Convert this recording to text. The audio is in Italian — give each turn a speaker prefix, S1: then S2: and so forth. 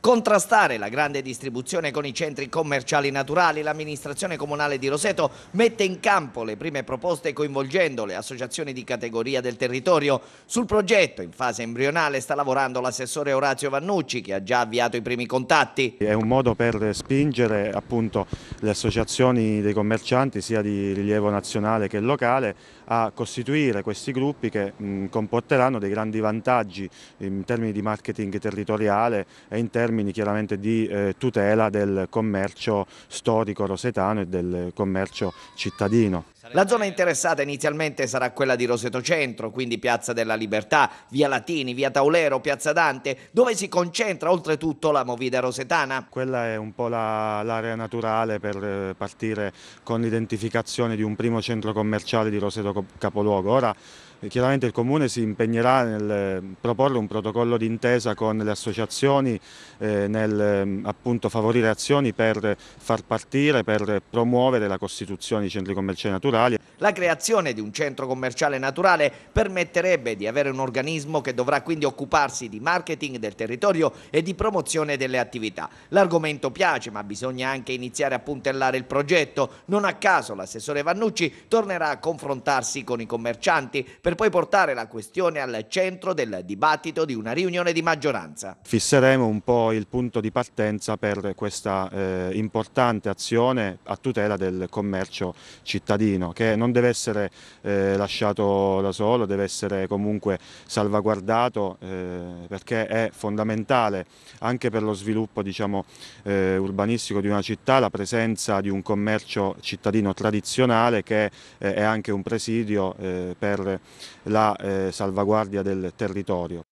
S1: contrastare la grande distribuzione con i centri commerciali naturali. L'amministrazione comunale di Roseto mette in campo le prime proposte coinvolgendo le associazioni di categoria del territorio. Sul progetto in fase embrionale sta lavorando l'assessore Orazio Vannucci che ha già avviato i primi contatti. È un
S2: modo per spingere appunto, le associazioni dei commercianti sia di rilievo nazionale che locale a costituire questi gruppi che mh, comporteranno dei grandi vantaggi in termini di marketing territoriale e in termini termini chiaramente di eh, tutela del commercio storico rosetano e del commercio cittadino.
S1: La zona interessata inizialmente sarà quella di Roseto Centro, quindi Piazza della Libertà, Via Latini, Via Taulero, Piazza Dante, dove si concentra oltretutto la movida rosetana.
S2: Quella è un po' l'area la, naturale per eh, partire con l'identificazione di un primo centro commerciale di Roseto Capoluogo. Ora Chiaramente il Comune si impegnerà nel eh, proporre un protocollo d'intesa con le associazioni eh, nel ehm, appunto, favorire azioni per far partire, per promuovere
S1: la costituzione di centri commerciali naturali. La creazione di un centro commerciale naturale permetterebbe di avere un organismo che dovrà quindi occuparsi di marketing del territorio e di promozione delle attività. L'argomento piace ma bisogna anche iniziare a puntellare il progetto. Non a caso l'assessore Vannucci tornerà a confrontarsi con i commercianti per per poi portare la questione al centro del dibattito di una riunione di maggioranza.
S2: Fisseremo un po' il punto di partenza per questa eh, importante azione a tutela del commercio cittadino che non deve essere eh, lasciato da solo, deve essere comunque salvaguardato eh, perché è fondamentale anche per lo sviluppo diciamo, eh, urbanistico di una città la presenza di un commercio cittadino tradizionale che eh, è anche un presidio eh, per la eh, salvaguardia del territorio.